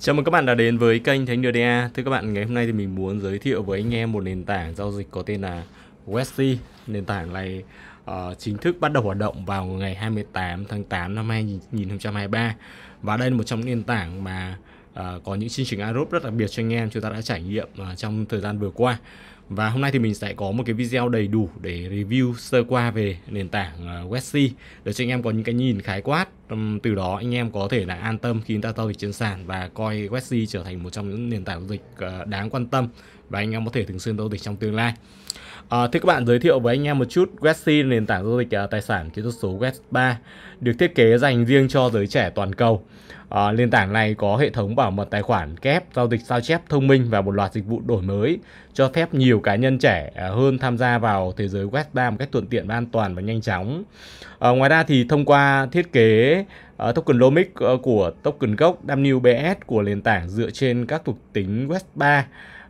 Chào mừng các bạn đã đến với kênh Thánh Đưa DA Thưa các bạn, ngày hôm nay thì mình muốn giới thiệu với anh em một nền tảng giao dịch có tên là Westy Nền tảng này uh, chính thức bắt đầu hoạt động vào ngày 28 tháng 8 năm 2023 Và đây là một trong những nền tảng mà uh, có những chương trình AROP rất đặc biệt cho anh em chúng ta đã trải nghiệm uh, trong thời gian vừa qua và hôm nay thì mình sẽ có một cái video đầy đủ để review sơ qua về nền tảng à, Westy để cho anh em có những cái nhìn khái quát. Từ đó anh em có thể là an tâm khi chúng ta giao dịch trên sàn và coi Westy trở thành một trong những nền tảng giao dịch à, đáng quan tâm và anh em có thể thường xuyên giao dịch trong tương lai. À, thưa các bạn giới thiệu với anh em một chút Westy nền tảng giao dịch à, tài sản kỹ thuật số West 3 được thiết kế dành riêng cho giới trẻ toàn cầu. À, nền tảng này có hệ thống bảo mật tài khoản kép, giao dịch sao chép thông minh và một loạt dịch vụ đổi mới cho phép nhiều cá nhân trẻ ờ, hơn tham gia vào thế giới Web3 một cách thuận tiện và an toàn và nhanh chóng. À, ngoài ra thì thông qua thiết kế uh, tokenomic uh, của token gốc WBS của nền tảng dựa trên các thuộc tính Web3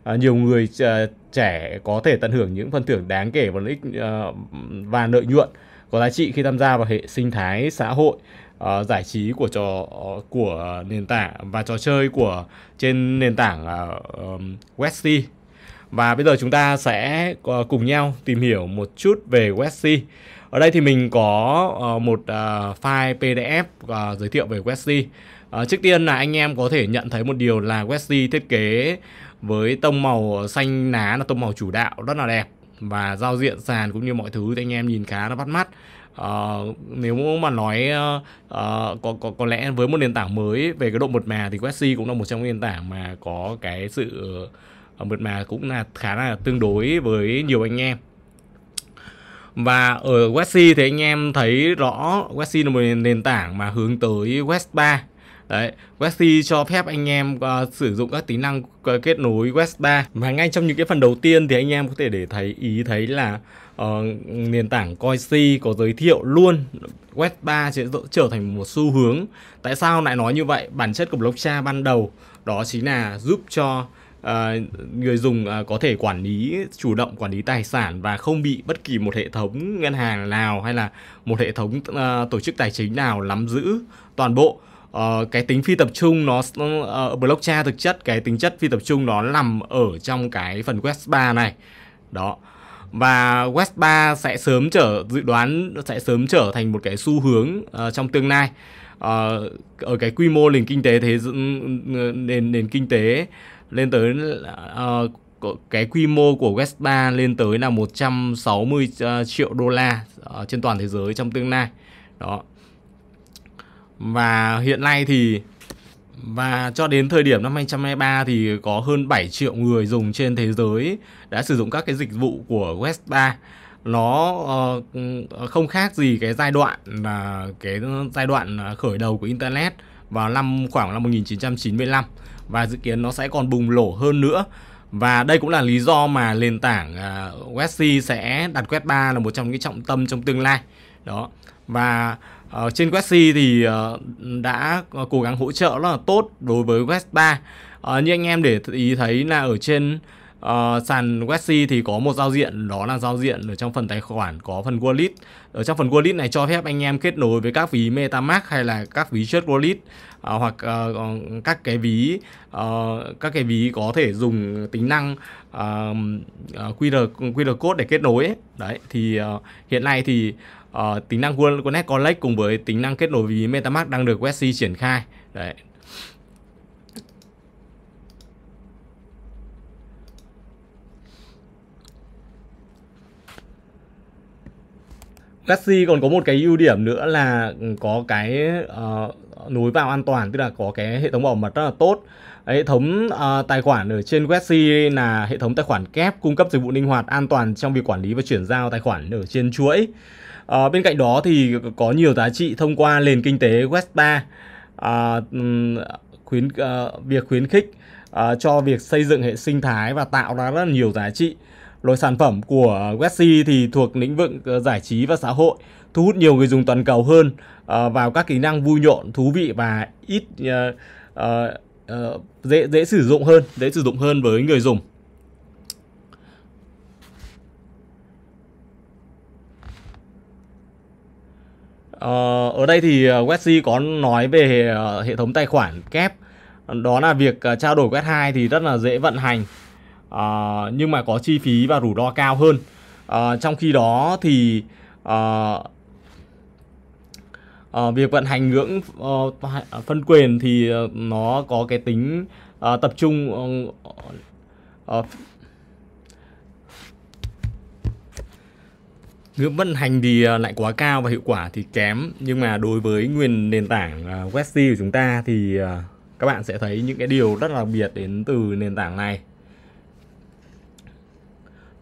À, nhiều người uh, trẻ có thể tận hưởng những phần thưởng đáng kể và lợi ích uh, và lợi nhuận có giá trị khi tham gia vào hệ sinh thái xã hội uh, giải trí của trò uh, của nền tảng và trò chơi của trên nền tảng uh, ờ, Westy và bây giờ chúng ta sẽ uh, cùng nhau tìm hiểu một chút về Westy ở đây thì mình có uh, một uh, file PDF uh, giới thiệu về Westy uh, trước tiên là anh em có thể nhận thấy một điều là Westy thiết kế với tông màu xanh lá là tông màu chủ đạo rất là đẹp và giao diện sàn cũng như mọi thứ thì anh em nhìn khá là bắt mắt uh, nếu mà nói uh, có, có có lẽ với một nền tảng mới về cái độ mượt mà thì Questsi cũng là một trong những nền tảng mà có cái sự uh, mượt mà cũng là khá là tương đối với nhiều anh em và ở Westsi thì anh em thấy rõ Westsi là một nền tảng mà hướng tới West 3 Đấy, Westy cho phép anh em uh, sử dụng các tính năng uh, kết nối West3 và ngay trong những cái phần đầu tiên thì anh em có thể để thấy ý thấy là uh, nền tảng Coinsi có giới thiệu luôn Web3 sẽ trở thành một xu hướng. Tại sao lại nói như vậy? Bản chất của blockchain ban đầu đó chính là giúp cho uh, người dùng uh, có thể quản lý chủ động quản lý tài sản và không bị bất kỳ một hệ thống ngân hàng nào hay là một hệ thống uh, tổ chức tài chính nào nắm giữ toàn bộ uh, cái tính phi tập trung nó uh, ờ, blockchain thực chất cái tính chất phi tập trung nó nằm ở trong cái phần web 3 này đó và Web 3 sẽ sớm trở dự đoán sẽ sớm trở thành một cái xu hướng uh, trong tương lai uh, ở cái quy mô nền kinh tế thế nền nền kinh tế lên tới uh, cái quy mô của Web 3 lên tới là 160 uh, triệu đô la trên toàn thế giới trong tương lai đó và hiện nay thì và cho đến thời điểm năm 2023 thì có hơn 7 triệu người dùng trên thế giới đã sử dụng các cái dịch vụ của Web3. Nó uh, không khác gì cái giai đoạn là uh, cái giai đoạn khởi đầu của internet vào năm khoảng năm 1995 và dự kiến nó sẽ còn bùng nổ hơn nữa. Và đây cũng là lý do mà nền tảng uh, ờ, Web3 sẽ đặt Web3 là một trong những trọng tâm trong tương lai. Đó. Và Ờ, trên Westy thì ờ, đã cố gắng hỗ trợ rất là tốt đối với Westa. Ờ, như anh em để ý thấy là ở trên ờ, sàn Westy thì có một giao diện đó là giao diện ở trong phần tài khoản có phần wallet. Ở trong phần wallet này cho phép anh em kết nối với các ví MetaMask hay là các ví chất wallet ờ, hoặc các cái ví các cái ví có thể dùng tính năng QR QR code để kết nối Đấy thì hiện nay thì uh, tính năng Wallet Connect cùng với tính năng kết nối ví MetaMask đang được Web triển khai. Đấy, Galaxy còn có một cái ưu điểm nữa là có cái uh, nối vào an toàn tức là có cái hệ thống bảo mật rất là tốt hệ thống uh, tài khoản ở trên Galaxy là hệ thống tài khoản kép cung cấp dịch vụ linh hoạt an toàn trong việc quản lý và chuyển giao tài khoản ở trên chuỗi À, bên cạnh đó thì có nhiều giá trị thông qua nền kinh tế Westa à, ờ, khuyến à, việc khuyến khích à, cho việc xây dựng hệ sinh thái và tạo ra rất nhiều giá trị. Loại sản phẩm của Westy thì thuộc lĩnh vực giải trí và xã hội, thu hút nhiều người dùng toàn cầu hơn à, vào các kỹ năng vui nhộn, thú vị và ít à, à, dễ dễ sử dụng hơn, dễ sử dụng hơn với người dùng. Ờ, ở đây thì ờ, Wesley có nói về ờ, hệ thống tài khoản kép đó là việc trao đổi Web2 thì rất là dễ vận hành uh, nhưng mà có chi phí và rủi ro cao hơn uh, trong khi đó thì uh, uh, việc vận hành ngưỡng uh, phân quyền thì nó có cái tính uh, tập trung uh, uh, ngưỡng vận hành thì à, lại quá cao và hiệu quả thì kém nhưng mà đối với nguyên nền tảng à, Westy của chúng ta thì à, các bạn sẽ thấy những cái điều rất là đặc biệt đến từ nền tảng này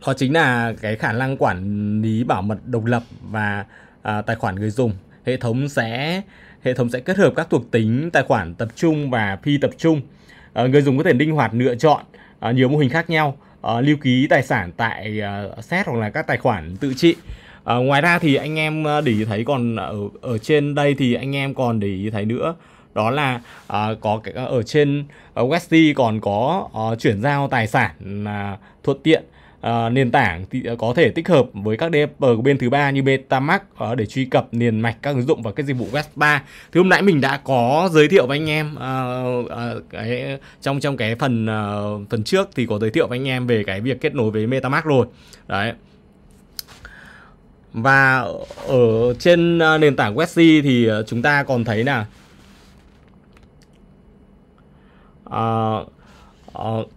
đó chính là cái khả năng quản lý bảo mật độc lập và à, tài khoản người dùng hệ thống sẽ hệ thống sẽ kết hợp các thuộc tính tài khoản tập trung và phi tập trung à, người dùng có thể linh hoạt lựa chọn à, nhiều mô hình khác nhau à, lưu ký tài sản tại à, set hoặc là các tài khoản tự trị À, ngoài ra thì anh em ờ, để ý thấy còn ở, ở trên đây thì anh em còn để ý thấy nữa đó là à, có cái, ở trên Westy còn có à, chuyển giao tài sản à, thuận tiện à, nền tảng thì có thể tích hợp với các DApp bên thứ ba như MetaMask à, để truy cập liền mạch các ứng dụng và các dịch vụ Web 3. Thì hôm nãy mình đã có giới thiệu với anh em à, à, cái trong trong cái phần à, phần trước thì có giới thiệu với anh em về cái việc kết nối với MetaMask rồi. Đấy và ở trên à, nền tảng Westy thì à, chúng ta còn thấy là uh, uh,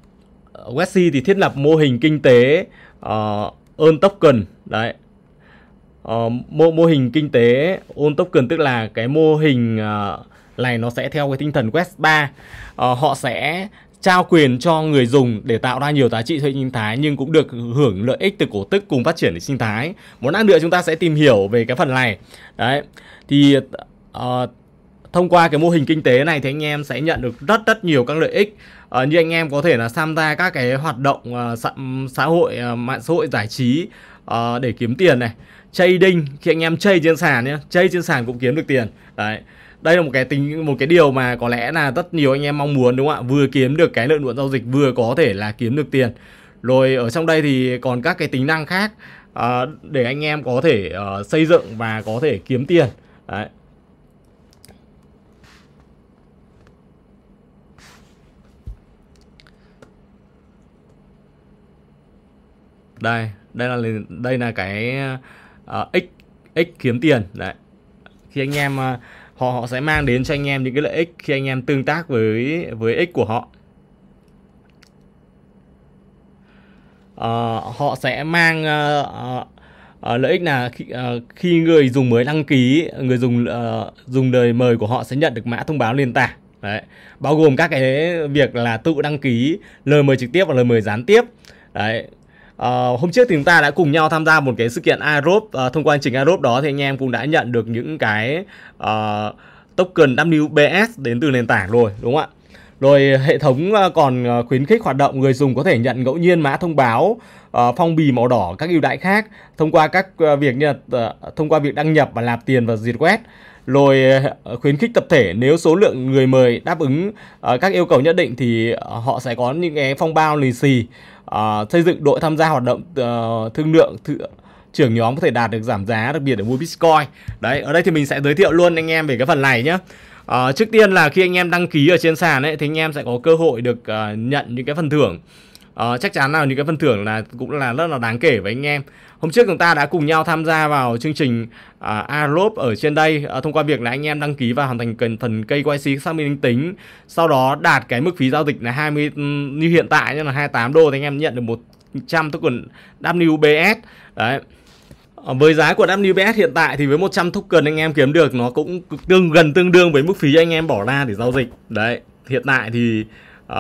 Westy thì thiết lập mô hình kinh tế uh, earn token đấy uh, mô mô hình kinh tế earn token tức là cái mô hình uh, này nó sẽ theo cái tinh thần West 3 uh, họ sẽ trao quyền cho người dùng để tạo ra nhiều giá trị cho sinh thái nhưng cũng được hưởng lợi ích từ cổ tức cùng phát triển sinh thái. Một lát nữa chúng ta sẽ tìm hiểu về cái phần này. Đấy. Thì uh, thông qua cái mô hình kinh tế này thì anh em sẽ nhận được rất rất nhiều các lợi ích à, như anh em có thể là tham gia các cái hoạt động à, xã, xã hội à, mạng xã hội giải trí à, để kiếm tiền này trading khi anh em chơi trên sàn nhé chơi trên sàn cũng kiếm được tiền đấy đây là một cái tính một cái điều mà có lẽ là rất nhiều anh em mong muốn đúng không ạ vừa kiếm được cái lợi nhuận giao dịch vừa có thể là kiếm được tiền rồi ở trong đây thì còn các cái tính năng khác uh, để anh em có thể uh, xây dựng và có thể kiếm tiền đấy đây đây là đây là cái uh, x x kiếm tiền đấy khi anh em uh, họ họ sẽ mang đến cho anh em những cái lợi ích khi anh em tương tác với với x của họ uh, họ sẽ mang uh, uh, uh, lợi ích là khi, uh, khi người dùng mới đăng ký người dùng uh, dùng lời mời của họ sẽ nhận được mã thông báo nền tảng đấy bao gồm các cái việc là tự đăng ký lời mời trực tiếp và lời mời gián tiếp đấy Uh, hôm trước thì chúng ta đã cùng nhau tham gia một cái sự kiện Aerob uh, thông qua hành trình Aerob đó thì anh em cũng đã nhận được những cái uh, token WBS đến từ nền tảng rồi đúng không ạ? Rồi hệ thống còn khuyến khích hoạt động người dùng có thể nhận ngẫu nhiên mã thông báo phong bì màu đỏ các ưu đãi khác thông qua các việc như là, thông qua việc đăng nhập và nạp tiền và diệt quét rồi ờ, khuyến khích tập thể nếu số lượng người mời đáp ứng ờ, các yêu cầu nhất định thì ờ, họ sẽ có những cái phong bao lì xì xây dựng đội tham gia hoạt động thương lượng thự, trưởng nhóm có thể đạt được giảm giá đặc biệt để mua bitcoin đấy ở đây thì mình sẽ giới thiệu luôn anh em về cái phần này nhé À, trước tiên là khi anh em đăng ký ở trên sàn ấy thì anh em sẽ có cơ hội được uh, nhận những cái phần thưởng uh, chắc chắn là những cái phần thưởng là cũng là rất là đáng kể với anh em hôm trước chúng ta đã cùng nhau tham gia vào chương trình uh, à, Arop ở trên đây uh, thông qua việc là anh em đăng ký và hoàn thành cần phần xí xác minh tính sau đó đạt cái mức phí giao dịch là 20 ừ, như hiện tại như là 28 đô thì anh em nhận được 100 token WBS đấy ờ, với giá của WBS hiện tại thì với 100 token anh em kiếm được nó cũng tương gần tương đương với mức phí anh em bỏ ra để giao dịch. Đấy, hiện tại thì uh,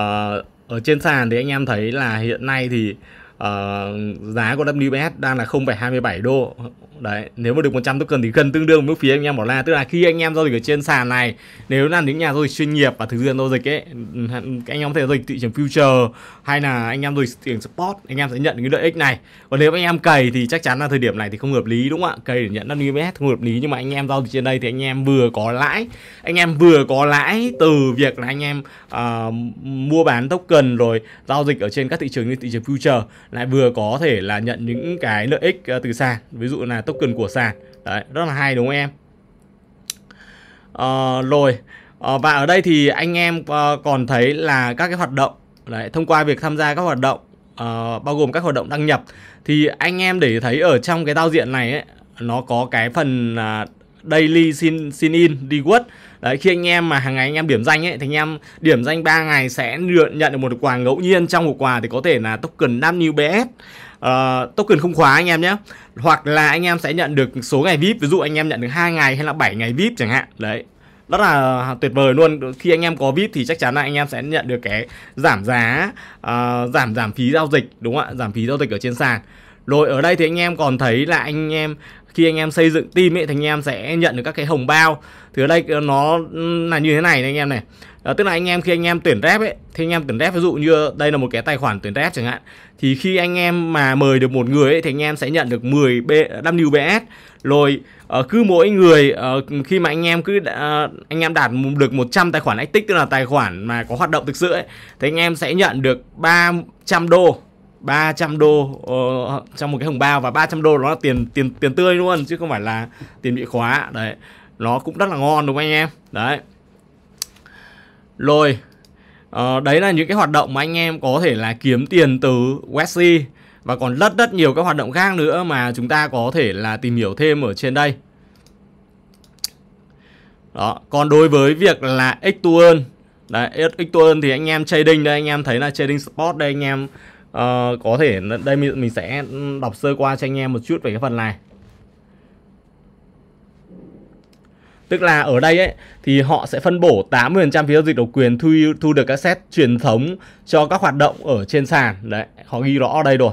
ở trên sàn thì anh em thấy là hiện nay thì uh, giá của WBS đang là 0,27 đô đấy nếu mà được 100 token thì gần tương đương mức phí anh em bỏ ra tức là khi anh em giao dịch ở trên sàn này nếu là những nhà giao dịch chuyên nghiệp và thực hiện giao dịch ấy ừ, anh em có thể giao dịch thị trường future hay là anh em giao dịch thị spot anh em sẽ nhận cái lợi ích này còn nếu anh em cày thì chắc chắn là thời điểm này thì không hợp lý đúng không ạ cày để nhận WBS không hợp lý nhưng mà anh em giao dịch trên đây thì anh em vừa có lãi anh em vừa có lãi từ việc là anh em uh, mua bán token rồi giao dịch ở trên các thị trường như thị trường future lại vừa có thể là nhận những cái lợi ích ờ, từ sàn ví dụ là token của sàn đấy rất là hay đúng không em à, rồi à, và ở đây thì anh em còn thấy là các cái hoạt động đấy, thông qua việc tham gia các hoạt động uh, bao gồm các hoạt động đăng nhập thì anh em để thấy ở trong cái giao diện này ấy, nó có cái phần uh, daily xin xin in reward đấy khi anh em mà hàng ngày anh em điểm danh ấy thì anh em điểm danh 3 ngày sẽ nhận được một quà ngẫu nhiên trong một quà thì có thể là token WBS uh, token không khóa anh em nhé hoặc là anh em sẽ nhận được số ngày vip ví dụ anh em nhận được hai ngày hay là 7 ngày vip chẳng hạn đấy rất là tuyệt vời luôn khi anh em có vip thì chắc chắn là anh em sẽ nhận được cái giảm giá uh, giảm giảm phí giao dịch đúng không ạ giảm phí giao dịch ở trên sàn rồi ở đây thì anh em còn thấy là anh em khi anh em xây dựng team ấy thì anh em sẽ nhận được các cái hồng bao thì ở đây nó là như thế này anh em này à, tức là anh em khi anh em tuyển rep ấy thì anh em tuyển rep ví dụ như đây là một cái tài khoản tuyển rep chẳng hạn thì khi anh em mà mời được một người ấy, thì anh em sẽ nhận được 10 b WBS rồi uh, cứ mỗi người uh, khi mà anh em cứ uh, anh em đạt được 100 tài khoản active tức là tài khoản mà có hoạt động thực sự ấy thì anh em sẽ nhận được 300 đô 300 đô uh, trong một cái hồng bao và 300 đô nó là tiền tiền tiền tươi luôn chứ không phải là tiền bị khóa đấy nó cũng rất là ngon đúng không anh em đấy rồi uh, đấy là những cái hoạt động mà anh em có thể là kiếm tiền từ Westy và còn rất rất nhiều các hoạt động khác nữa mà chúng ta có thể là tìm hiểu thêm ở trên đây đó còn đối với việc là x 2 earn đấy x 2 earn thì anh em trading đây anh em thấy là trading spot đây anh em uh, có thể đây mình, mình sẽ đọc sơ qua cho anh em một chút về cái phần này Tức là ở đây ấy thì họ sẽ phân bổ 80% phí giao dịch độc quyền thu thu được các set truyền thống cho các hoạt động ở trên sàn. Đấy, họ ghi rõ ở đây rồi.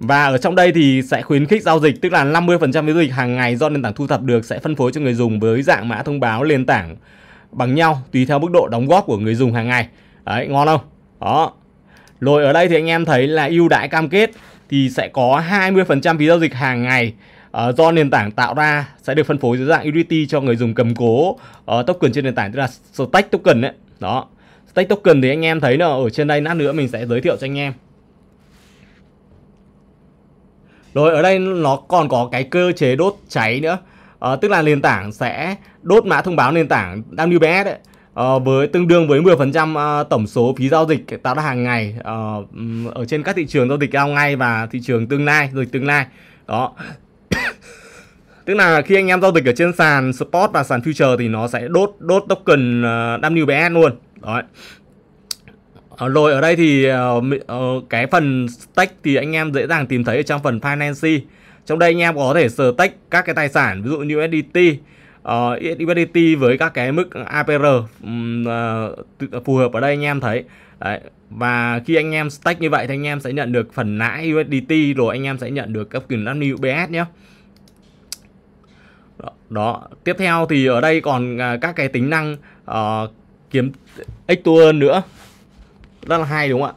Và ở trong đây thì sẽ khuyến khích giao dịch, tức là 50% giao dịch hàng ngày do nền tảng thu thập được sẽ phân phối cho người dùng với dạng mã thông báo nền tảng bằng nhau tùy theo mức độ đóng góp của người dùng hàng ngày. Đấy, ngon không? Đó. Rồi ở đây thì anh em thấy là ưu đãi cam kết thì sẽ có 20% phí giao dịch hàng ngày uh, do nền tảng tạo ra sẽ được phân phối dưới dạng utility cho người dùng cầm cố uh, token trên nền tảng tức là stake token đấy. Đó. Stake token thì anh em thấy là ở trên đây lát nữa mình sẽ giới thiệu cho anh em. Rồi ở đây nó còn có cái cơ chế đốt cháy nữa. Uh, tức là nền tảng sẽ đốt mã thông báo nền tảng WBS ấy Ờ, với tương đương với 10% ờ, tổng số phí giao dịch tạo ra hàng ngày ờ, ở trên các thị trường giao dịch giao ngay và thị trường tương lai rồi tương lai đó tức là khi anh em giao dịch ở trên sàn spot và sàn future thì nó sẽ đốt đốt token WBS luôn đấy rồi ở đây thì cái phần stack thì anh em dễ dàng tìm thấy ở trong phần finance trong đây anh em có thể search các cái tài sản ví dụ như USDT uh, ờ, USDT với các cái mức APR uh, ờ, ờ, phù hợp ở đây anh em thấy Đấy. và khi anh em stake như vậy thì anh em sẽ nhận được phần lãi USDT rồi anh em sẽ nhận được các quyền lăn UBS nhé đó. đó tiếp theo thì ở đây còn uh, các cái tính năng uh, kiếm x hơn nữa rất là hay đúng không ạ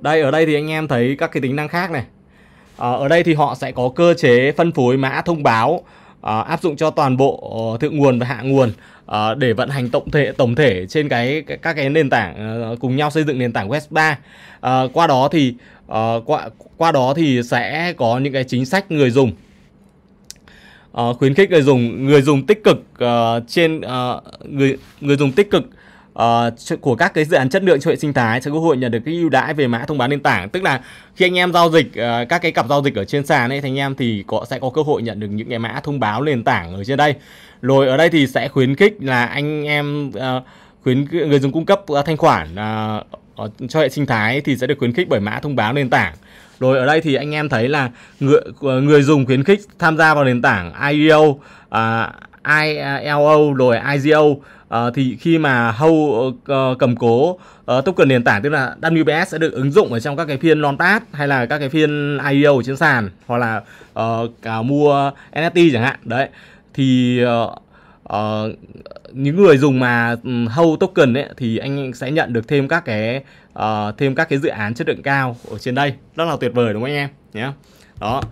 đây ở đây thì anh em thấy các cái tính năng khác này Ờ, ở đây thì họ sẽ có cơ chế phân phối mã thông báo à, áp dụng cho toàn bộ ờ, thượng nguồn và hạ nguồn à, để vận hành tổng thể tổng thể trên cái các cái nền tảng cùng nhau xây dựng nền tảng Web 3. À, qua đó thì à, qua qua đó thì sẽ có những cái chính sách người dùng à, khuyến khích người dùng người dùng tích cực à, trên à, người người dùng tích cực uh, của các cái dự án chất lượng cho hệ sinh thái sẽ quốc hội nhận được cái ưu đãi về mã thông báo nền tảng tức là khi anh em giao dịch uh, các cái cặp giao dịch ở trên sàn ấy thì anh em thì có sẽ có cơ hội nhận được những cái mã thông báo nền tảng ở trên đây rồi ở đây thì sẽ khuyến khích là anh em uh, khuyến người dùng cung cấp uh, thanh khoản uh, cho hệ sinh thái thì sẽ được khuyến khích bởi mã thông báo nền tảng rồi ở đây thì anh em thấy là người, người dùng khuyến khích tham gia vào nền tảng IEO, uh, ILO e rồi IGO Ờ, thì khi mà hâu uh, cầm cố uh, token nền tảng tức là WBS sẽ được ứng dụng ở trong các cái phiên non tab hay là các cái phiên IEO trên sàn hoặc là uh, cả mua NFT chẳng hạn đấy thì uh, Uh, những người dùng mà hâu token ấy thì anh sẽ nhận được thêm các cái uh, thêm các cái dự án chất lượng cao ở trên đây rất là tuyệt vời đúng không anh em nhé yeah. đó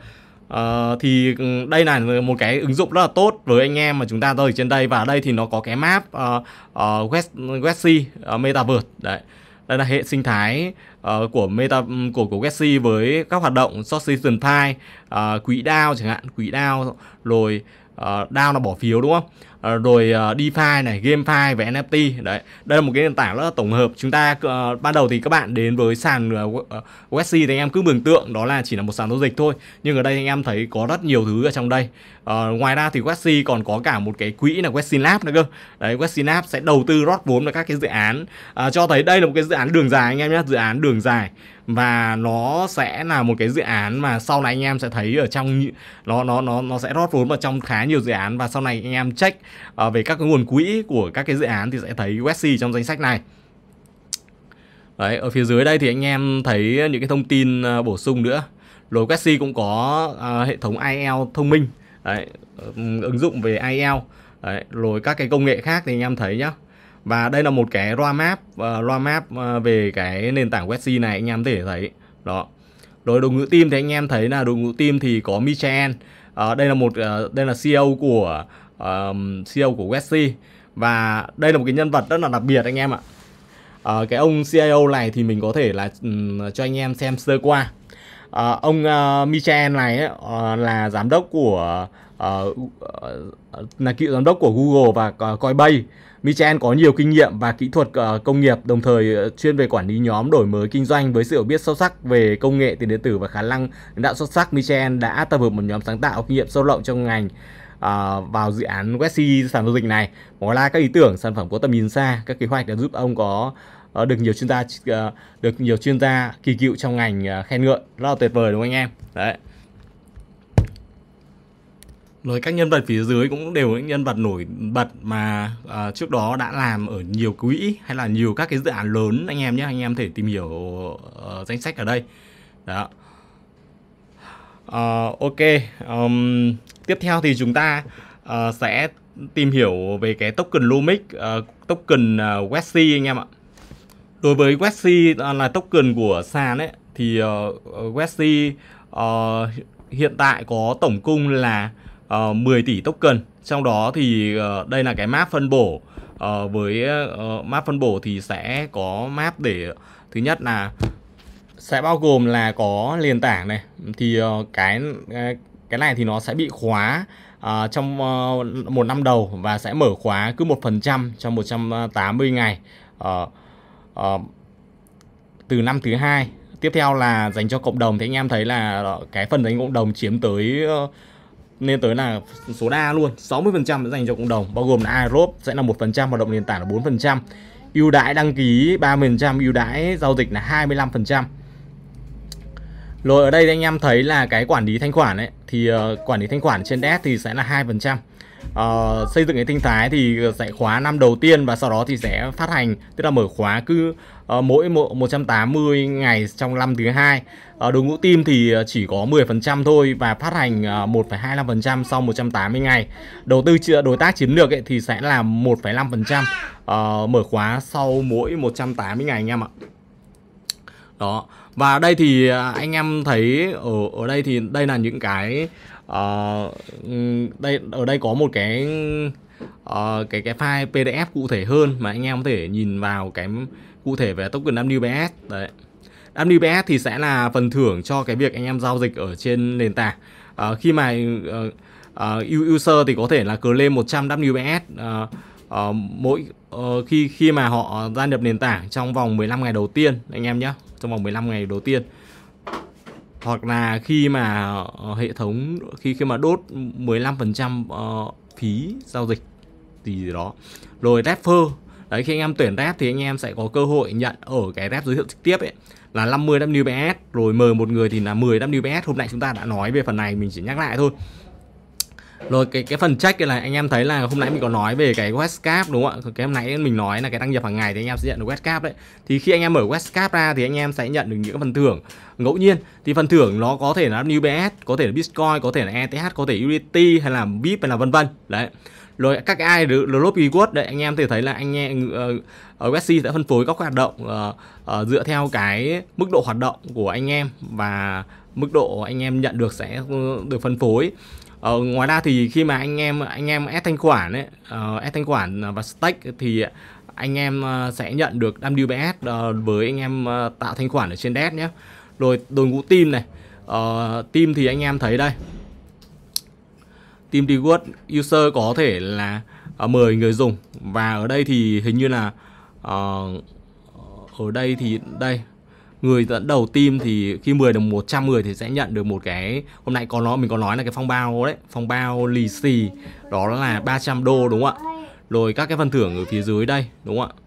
Uh, thì ừ, đây là một cái ứng dụng rất là tốt với anh em mà chúng ta rơi trên đây và ở đây thì nó có cái map uh, uh, West Westy uh, Metaverse đấy đây là hệ sinh thái uh, của meta ừ, của của Getsy với các hoạt động short season pie uh, quỹ DAO chẳng hạn quỹ DAO rồi uh, DAO là bỏ phiếu đúng không Ờ, rồi ờ, DeFi này, GameFi và NFT. Đấy, đây là một cái nền tảng rất là tổng hợp. Chúng ta à, ban đầu thì các bạn đến với sàn à, USD thì anh em cứ mường tượng đó là chỉ là một sàn giao dịch thôi. Nhưng ở đây anh em thấy có rất nhiều thứ ở trong đây. À, ngoài ra thì USD còn có cả một cái quỹ là Westin Lab nữa cơ. Đấy, Westin Lab sẽ đầu tư rót vốn vào các cái dự án. À, cho thấy đây là một cái dự án đường dài anh em nhé, dự án đường dài và nó sẽ là một cái dự án mà sau này anh em sẽ thấy ở trong nó nó nó nó sẽ rót vốn vào trong khá nhiều dự án và sau này anh em check à, về các cái nguồn quỹ của các cái dự án thì sẽ thấy USC trong danh sách này Đấy, ở phía dưới đây thì anh em thấy những cái thông tin ờ, bổ sung nữa Lối Quetsy cũng có à, hệ thống IEL thông minh Đấy, ứng dụng về IEL Đấy, rồi các cái công nghệ khác thì anh em thấy nhá và đây là một cái roadmap map uh, roadmap map về cái nền tảng Websy này anh em có thể thấy đó rồi đội ngũ team thì anh em thấy là đội ngũ team thì có Michael uh, đây là một uh, đây là CEO của uh, CEO của Westy và đây là một cái nhân vật rất là đặc biệt anh em ạ uh, cái ông CIO e này thì mình có thể là um, cho anh em xem sơ qua uh, ông uh, Michael này uh, là giám đốc của uh, là cựu giám đốc của Google và uh, Coinbase Michael có nhiều kinh nghiệm và kỹ thuật uh, công nghiệp đồng thời chuyên về quản lý nhóm đổi mới kinh doanh với sự hiểu biết sâu sắc về công nghệ tiền điện tử và khả năng đạo xuất sắc Michael đã tập hợp một nhóm sáng tạo kinh nghiệm sâu rộng trong ngành uh, vào dự án Westy sản giao dịch này ngoài ra các ý tưởng sản phẩm có tầm nhìn xa các kế hoạch đã giúp ông có uh, được nhiều chuyên gia uh, được nhiều chuyên gia kỳ cựu trong ngành uh, khen ngợi rất là tuyệt vời đúng không anh em đấy rồi các nhân vật phía dưới cũng đều những nhân vật nổi bật mà à, trước đó đã làm ở nhiều quỹ hay là nhiều các cái dự án lớn anh em nhé anh em thể tìm hiểu uh, danh sách ở đây đó uh, ok um, tiếp theo thì chúng ta uh, sẽ tìm hiểu về cái token Lumic, uh, token uh, ờ, Wessi anh em ạ. Đối với Wessi uh, là token của sàn ấy thì uh, Wessi uh, hiện tại có tổng cung là uh, 10 tỷ token. Trong đó thì uh, đây là cái map phân bổ uh, với uh, map phân bổ thì sẽ có map để thứ nhất là sẽ bao gồm là có nền tảng này thì uh, cái uh, cái này thì nó sẽ bị khóa uh, trong uh, một năm đầu và sẽ mở khóa cứ một phần trăm trong 180 ờ, ngày uh, uh, từ năm thứ hai tiếp theo là dành cho cộng đồng thì anh em thấy là cái phần dành cộng đồng chiếm tới uh, nên tới là số đa luôn 60% dành cho cộng đồng bao gồm là Aerobe sẽ là một phần trăm hoạt động nền tảng là 4% ưu đãi đăng ký 3% ưu đãi giao dịch là 25% rồi ở đây anh em thấy là cái quản lý thanh khoản ấy thì ờ, quản lý thanh khoản trên DS thì sẽ là 2%. Uh, ờ, xây dựng cái tinh thái thì ờ, sẽ khóa năm đầu tiên và sau đó thì sẽ phát hành tức là mở khóa cứ uh, mỗi 180 ngày trong năm thứ hai uh, đội ngũ team thì chỉ có 10% thôi và phát hành uh, 1,25% sau 180 ngày đầu tư đối tác chiếm được ấy, thì sẽ là 1,5% uh, mở khóa sau mỗi 180 ngày anh em ạ đó và đây thì à, anh em thấy ở ở đây thì đây là những cái uh, đây ở đây có một cái uh, cái cái file PDF cụ thể hơn mà anh em có thể nhìn vào cái cụ thể về token WBS đấy WBS thì sẽ là phần thưởng cho cái việc anh em giao dịch ở trên nền tảng uh, khi mà uh, uh, user thì có thể là lên 100 WBS uh, uh, mỗi uh, khi khi mà họ gia nhập nền tảng trong vòng 15 ngày đầu tiên anh em nhé trong vòng 15 ngày đầu tiên hoặc là khi mà ờ, hệ thống khi khi mà đốt 15% ờ, phí giao dịch thì gì đó rồi refer đấy khi anh em tuyển rep thì anh em sẽ có cơ hội nhận ở cái rep giới thiệu trực tiếp ấy là 50 WPS rồi mời một người thì là 10 WPS hôm nay chúng ta đã nói về phần này mình chỉ nhắc lại thôi rồi cái cái phần check kia này anh em thấy là hôm nãy mình có nói về cái Westcap đúng không ạ? Cái hôm nãy mình nói là cái đăng nhập hàng ngày thì anh em sẽ nhận được Westcap đấy. Thì khi anh em mở Westcap ra thì anh em sẽ nhận được những phần thưởng ngẫu nhiên. Thì phần thưởng nó có thể là UBS, có thể là Bitcoin, có thể là ETH, có thể USDT hay là BIP hay là vân vân. Đấy rồi các cái ai được drop keyword đấy anh em thì thấy là anh em ở ờ, Wessi ờ, sẽ phân phối các hoạt động uh, uh, dựa theo cái mức độ hoạt động của anh em và mức độ anh em nhận được sẽ ừ, được phân phối Ờ, ngoài ra thì khi mà anh em anh em ép thanh khoản ấy, uh, ép thanh khoản và stake thì anh em ờ, sẽ nhận được WBS uh, ờ, với anh em tạo thanh khoản ở trên DEX nhé. Rồi đội ngũ team này, uh, team thì anh em thấy đây. Team keyword user có thể là uh, 10 người dùng và ở đây thì hình như là uh, ở đây thì đây người dẫn đầu team thì khi 10 được người thì sẽ nhận được một cái hôm nay có nó mình có nói là cái phong bao đấy phong bao lì xì đó là 300 đô đúng không ạ rồi các cái phần thưởng ở phía dưới đây đúng không ạ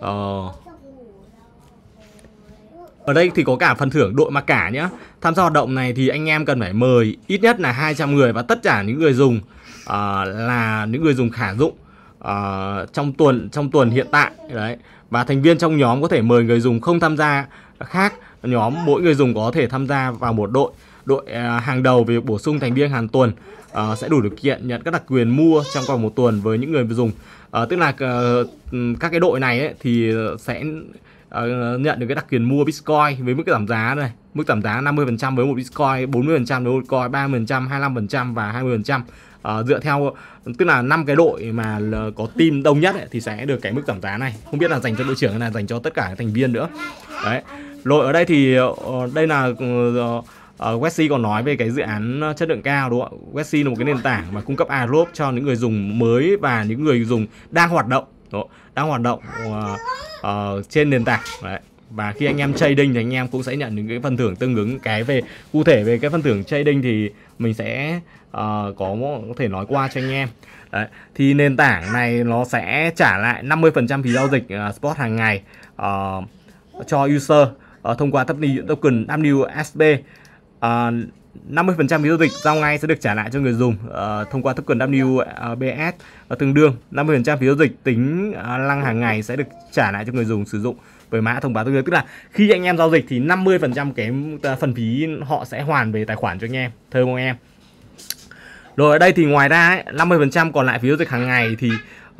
ờ, ở đây thì có cả phần thưởng đội mặc cả nhá. Tham gia hoạt động này thì anh em cần phải mời ít nhất là 200 người và tất cả những người dùng uh, là những người dùng khả dụng uh, trong tuần trong tuần hiện tại đấy. Và thành viên trong nhóm có thể mời người dùng không tham gia khác nhóm mỗi người dùng có thể tham gia vào một đội đội à, hàng đầu về bổ sung thành viên hàng tuần à, sẽ đủ điều kiện nhận các đặc quyền mua trong vòng một tuần với những người dùng à, tức là ờ, các cái đội này thì sẽ ờ, nhận được cái đặc quyền mua bitcoin với mức giảm giá này mức giảm giá 50% với một bitcoin 40% với một coin 30% 25% và 20% Uh, ờ, dựa theo tức là năm cái đội mà có team đông nhất ấy, thì sẽ được cái mức giảm giá này không biết là dành cho đội trưởng hay là dành cho tất cả các thành viên nữa đấy rồi ở đây thì ờ, đây là uh, ờ, ờ, Westy còn nói về cái dự án chất lượng cao đúng không ạ? Westy là một cái nền tảng mà cung cấp AirDrop cho những người dùng mới và những người dùng đang hoạt động, đúng đang hoạt động uh, uh, trên nền tảng. Đấy và khi anh em trading thì anh em cũng sẽ nhận những cái phần thưởng tương ứng cái về cụ thể về cái phần thưởng trading thì mình sẽ uh, có có thể nói qua cho anh em Đấy. thì nền tảng này nó sẽ trả lại 50% phí giao dịch uh, spot hàng ngày uh, cho user Ờ, thông qua token WSB. Uh, 50% phí giao dịch giao ngay sẽ được trả lại cho người dùng uh, thông qua token WBS ờ, và tương đương 50% phí giao dịch tính uh, lăng hàng ngày sẽ được trả lại cho người dùng sử dụng với mã thông báo tương đương tức là khi anh em giao dịch thì 50% cái phần phí họ sẽ hoàn về tài khoản cho anh em thơm không em rồi ở đây thì ngoài ra ấy, 50% còn lại phí giao dịch hàng ngày thì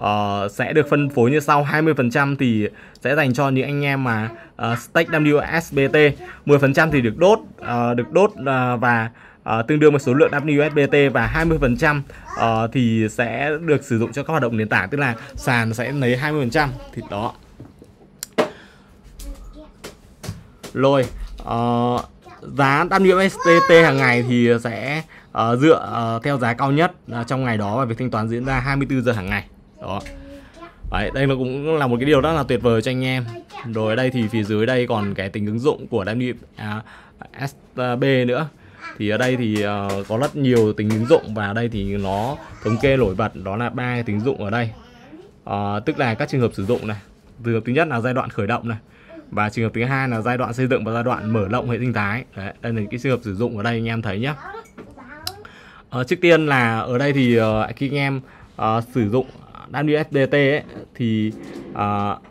uh, sẽ được phân phối như sau 20% thì sẽ dành cho những anh em mà uh, stake WSBT 10% thì được đốt uh, được đốt uh, và uh, tương đương với số lượng WSBT và 20% uh, thì sẽ được sử dụng cho các hoạt động nền tảng tức là sàn sẽ lấy 20% thì đó rồi uh, giá WSTT hàng ngày thì sẽ uh, dựa uh, theo giá cao nhất uh, trong ngày đó và việc thanh toán diễn ra 24 giờ hàng ngày đó Đấy, đây nó cũng là một cái điều rất là tuyệt vời cho anh em Rồi ở đây thì phía dưới đây còn cái tính ứng dụng của Dynamic à, SB nữa Thì ở đây thì ờ, có rất nhiều tính ứng dụng và ở đây thì nó thống kê nổi bật đó là ba tính ứng dụng ở đây uh, Tức là các trường hợp sử dụng này Trường hợp thứ nhất là giai đoạn khởi động này Và trường hợp thứ hai là giai đoạn xây dựng và giai đoạn mở rộng hệ sinh thái Đấy, Đây là cái trường hợp sử dụng ở đây anh em thấy nhé uh, ờ, Trước tiên là ở đây thì khi anh em uh, sử dụng WSDT ấy, thì uh,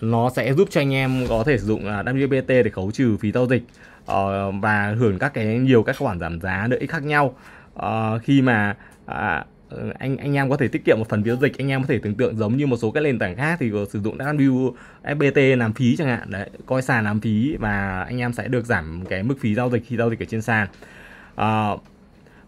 nó sẽ giúp cho anh em có thể sử dụng à, WPT để khấu trừ phí giao dịch uh, và hưởng các cái nhiều các khoản giảm giá lợi ích khác nhau uh, khi mà uh, anh anh em có thể tiết kiệm một phần phí giao dịch anh em có thể tưởng tượng giống như một số các nền tảng khác thì sử dụng WFPT làm phí chẳng hạn đấy coi sàn làm phí và anh em sẽ được giảm cái mức phí giao dịch khi giao dịch ở trên sàn uh,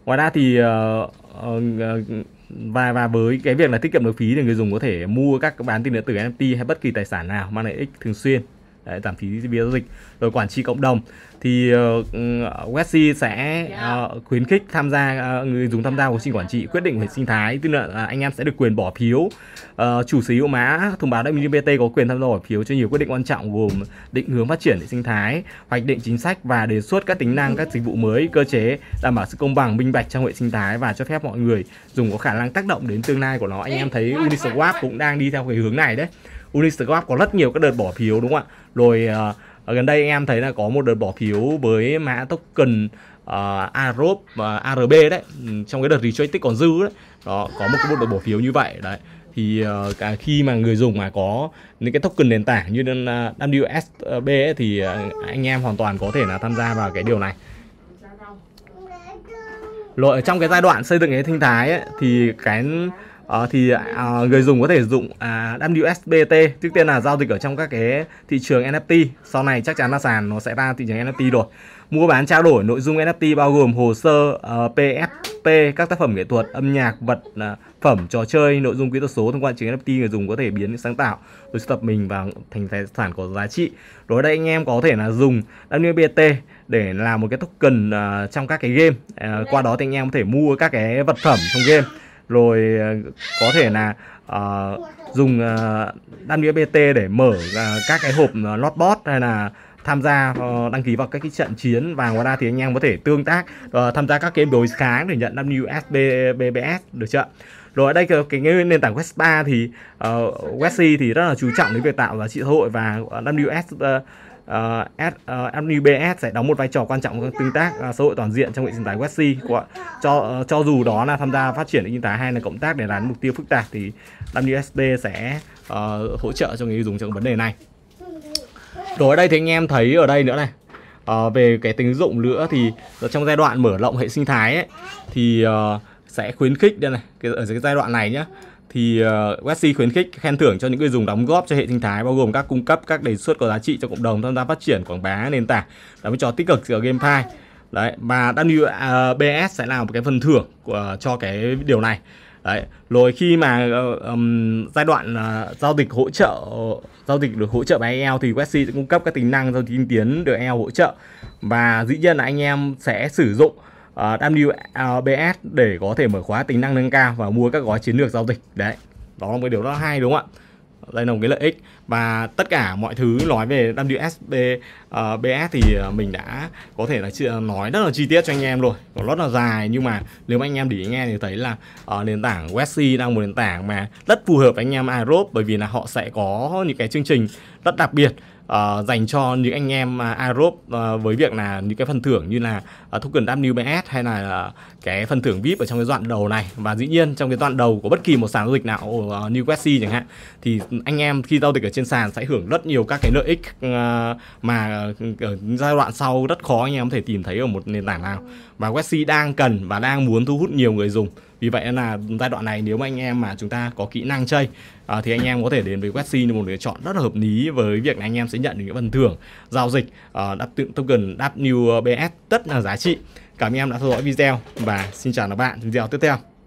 ngoài ra thì uh, uh và và với cái việc là tiết kiệm được phí thì người dùng có thể mua các bán tiền điện tử NFT hay bất kỳ tài sản nào mang lại ích thường xuyên Đấy, giảm phí giao dịch rồi quản trị cộng đồng thì uh, ờ, ừ, Westy sẽ uh, khuyến khích tham gia uh, người dùng tham gia quá trình quản trị quyết định về sinh thái tức là à, anh em sẽ được quyền bỏ phiếu uh, chủ sở hữu mã thông báo WPT có quyền tham gia bỏ phiếu cho nhiều quyết định quan trọng gồm định hướng phát triển hệ sinh thái hoạch định chính sách và đề xuất các tính năng các dịch vụ mới cơ chế đảm bảo sự công bằng minh bạch trong hệ sinh thái và cho phép mọi người dùng có khả năng tác động đến tương lai của nó anh em thấy Uniswap cũng đang đi theo cái hướng này đấy Uniswap có rất nhiều các đợt bỏ phiếu đúng không ạ rồi uh, gần đây anh em thấy là có một đợt bỏ phiếu với mã token uh, à, AROP và uh, ARB đấy ừ, trong cái đợt retractic còn dư đấy đó có một cái đợt bỏ phiếu như vậy đấy thì uh, cả khi mà người dùng mà có những cái token nền tảng như uh, WSB ấy, thì uh, anh em hoàn toàn có thể là tham gia vào cái điều này rồi ở trong cái giai đoạn xây dựng cái sinh thái ấy, thì cái à, thì à, người dùng có thể dùng à, WSBT trước tiên là giao dịch ở trong các cái thị trường NFT sau này chắc chắn là sàn nó sẽ ra thị trường NFT rồi mua bán trao đổi nội dung NFT bao gồm hồ sơ uh, ờ, PFP các tác phẩm nghệ thuật âm nhạc vật uh, phẩm trò chơi nội dung kỹ thuật số thông qua chứng NFT người dùng có thể biến sáng tạo rồi sưu tập mình vào thành tài sản có giá trị đối đây anh em có thể là dùng WBT để làm một cái token uh, trong các cái game uh, qua đó thì anh em có thể mua các cái vật phẩm trong game rồi ờ, có thể là uh, dùng uh, ờ, đăng đĩa BT để mở uh, các cái hộp uh, lót bot hay là tham gia uh, đăng ký vào các cái trận chiến và ngoài ra thì anh em có thể tương tác uh, tham gia các game đối kháng để nhận WSB BBS được chưa? Rồi ở đây cái nền tảng West 3 thì uh, West thì rất là chú trọng đến việc tạo giá trị xã hội và WS uh, uh, ờ, ờ, NUBS sẽ đóng một vai trò quan trọng trong tương tác uh, xã hội toàn diện trong hệ sinh thái Web 3 của cho uh, cho dù đó là tham gia phát triển hệ sinh thái hay là cộng tác để đạt mục tiêu phức tạp thì WSD sẽ uh, hỗ trợ cho người dùng trong vấn đề này. Rồi ở đây thì anh em thấy ở đây nữa này. Uh, về cái tính ứng dụng nữa thì trong giai đoạn mở rộng hệ sinh thái ấy, thì uh, sẽ khuyến khích đây này cái, ở cái giai đoạn này nhá thì uh, ờ, Wessi khuyến khích khen thưởng cho những người dùng đóng góp cho hệ sinh thái bao gồm các cung cấp các đề xuất có giá trị cho cộng đồng tham gia phát triển quảng bá nền tảng đóng vai trò tích cực ở GameFi đấy và WBS sẽ là một cái phần thưởng của, cho cái điều này đấy rồi khi mà um, giai đoạn uh, giao dịch hỗ trợ giao dịch được hỗ trợ bởi EL e thì Wessi sẽ cung cấp các tính năng giao dịch tiên tiến được EL e hỗ trợ và dĩ nhiên là anh em sẽ sử dụng Ờ, WBS để có thể mở khóa tính năng nâng cao và mua các gói chiến lược giao dịch đấy đó là một điều rất hay đúng không ạ đây là một cái lợi ích và tất cả mọi thứ nói về WSB uh, ờ, BS thì ờ, mình đã có thể là nói rất là chi tiết cho anh em rồi còn rất là dài nhưng mà nếu mà anh em để nghe thì thấy là nền tảng Westy đang một nền tảng mà rất phù hợp với anh em Aerobe bởi vì là họ sẽ có những cái chương trình rất đặc biệt uh, dành cho những anh em à, Aerob uh, với việc là những cái phần thưởng như là uh, token WBS hay là uh, cái phần thưởng VIP ở trong cái đoạn đầu này và dĩ nhiên trong cái đoạn đầu của bất kỳ một sàn giao dịch nào ở uh, New Quest chẳng hạn thì anh em khi giao dịch ở trên sàn sẽ hưởng rất nhiều các cái lợi ích uh, mà ở giai đoạn sau rất khó anh em có thể tìm thấy ở một nền tảng nào và Westy đang cần và đang muốn thu hút nhiều người dùng vì vậy là giai đoạn này nếu mà anh em mà chúng ta có kỹ năng chơi à, thì anh em có thể đến với Westy là một lựa chọn rất là hợp lý với việc là anh em sẽ nhận được những phần thưởng giao dịch à, đáp tự token WBS rất là giá trị cảm ơn em đã theo dõi video và xin chào các bạn video tiếp theo